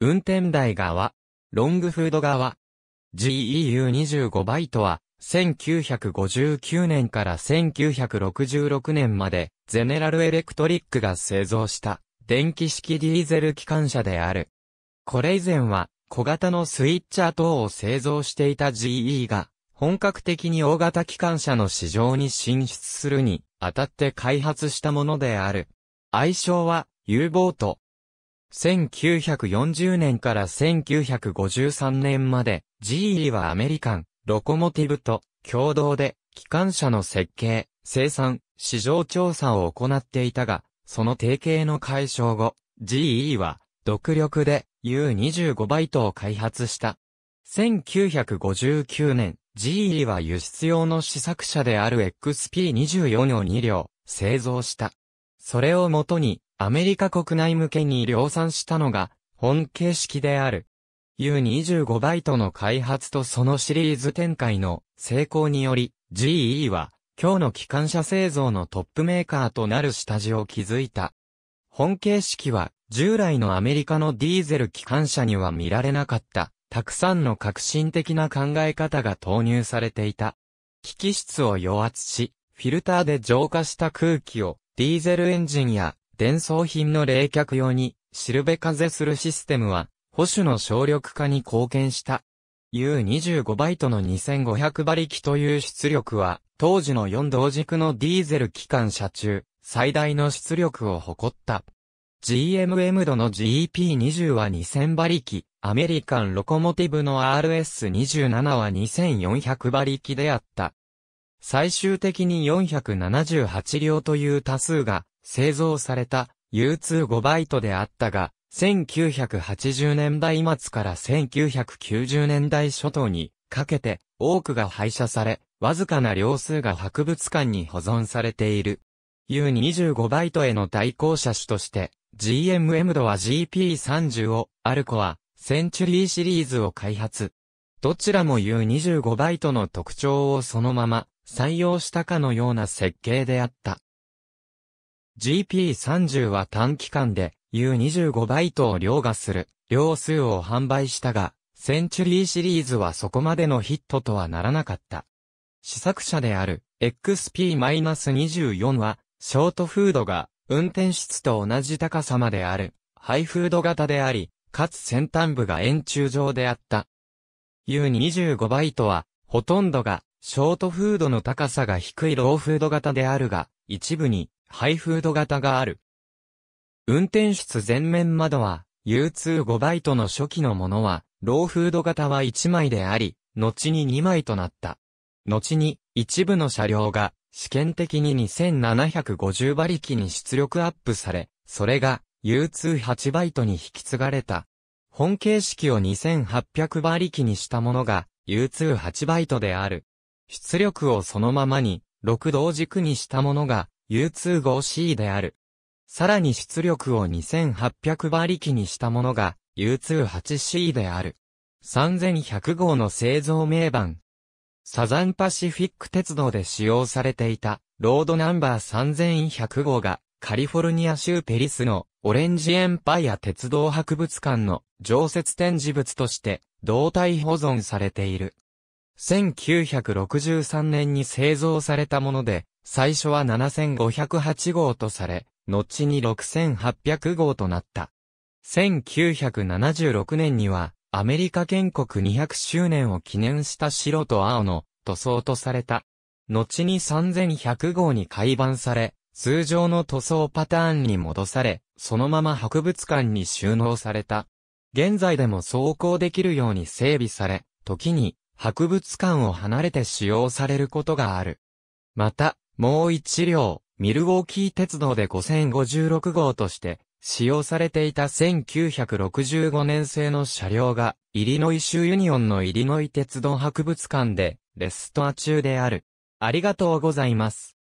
運転台側、ロングフード側、GEU25 バイトは、1959年から1966年まで、ゼネラルエレクトリックが製造した、電気式ディーゼル機関車である。これ以前は、小型のスイッチャー等を製造していた GE が、本格的に大型機関車の市場に進出するに、あたって開発したものである。愛称は、U ボート。1940年から1953年まで、GE はアメリカン、ロコモティブと共同で、機関車の設計、生産、市場調査を行っていたが、その提携の解消後、GE は、独力で U25 バイトを開発した。1959年、GE は輸出用の試作車である XP24 を2両製造した。それをもとにアメリカ国内向けに量産したのが、本形式である。U25 バイトの開発とそのシリーズ展開の成功により、GE は、今日の機関車製造のトップメーカーとなる下地を築いた。本形式は、従来のアメリカのディーゼル機関車には見られなかった、たくさんの革新的な考え方が投入されていた。機器室を溶圧し、フィルターで浄化した空気を、ディーゼルエンジンや伝送品の冷却用に、シルベ風するシステムは、保守の省力化に貢献した。U25 バイトの2500馬力という出力は、当時の4同軸のディーゼル機関車中、最大の出力を誇った。GMM 度の g p 2 0は2000馬力、アメリカンロコモティブの RS27 は2400馬力であった。最終的に478両という多数が製造された U25 バイトであったが、1980年代末から1990年代初頭にかけて多くが廃車され、わずかな量数が博物館に保存されている。U25 バイトへの対抗車種として、GMM ドは GP30 を、アルコは、センチュリーシリーズを開発。どちらも U25 バイトの特徴をそのまま採用したかのような設計であった。GP30 は短期間で U25 バイトを凌駕する量数を販売したが、センチュリーシリーズはそこまでのヒットとはならなかった。試作車である XP-24 は、ショートフードが運転室と同じ高さまであるハイフード型であり、かつ先端部が円柱状であった。U25 バイトは、ほとんどが、ショートフードの高さが低いローフード型であるが、一部に、ハイフード型がある。運転室前面窓は、U25 バイトの初期のものは、ローフード型は1枚であり、後に2枚となった。後に、一部の車両が、試験的に2750馬力に出力アップされ、それが U28 バイトに引き継がれた。本形式を2800馬力にしたものが U28 バイトである。出力をそのままに、6同軸にしたものが U25C である。さらに出力を2800馬力にしたものが U28C である。3100号の製造名板。サザンパシフィック鉄道で使用されていたロードナンバー3100号がカリフォルニア州ペリスのオレンジエンパイア鉄道博物館の常設展示物として胴体保存されている。1963年に製造されたもので、最初は7508号とされ、後に6800号となった。1976年には、アメリカ建国200周年を記念した白と青の塗装とされた。後に3100号に改版され、通常の塗装パターンに戻され、そのまま博物館に収納された。現在でも走行できるように整備され、時に博物館を離れて使用されることがある。また、もう一両、ミルウォーキー鉄道で5056号として使用されていた1965年製の車両が、イリノイ州ユニオンのイリノイ鉄道博物館で、レストア中である。ありがとうございます。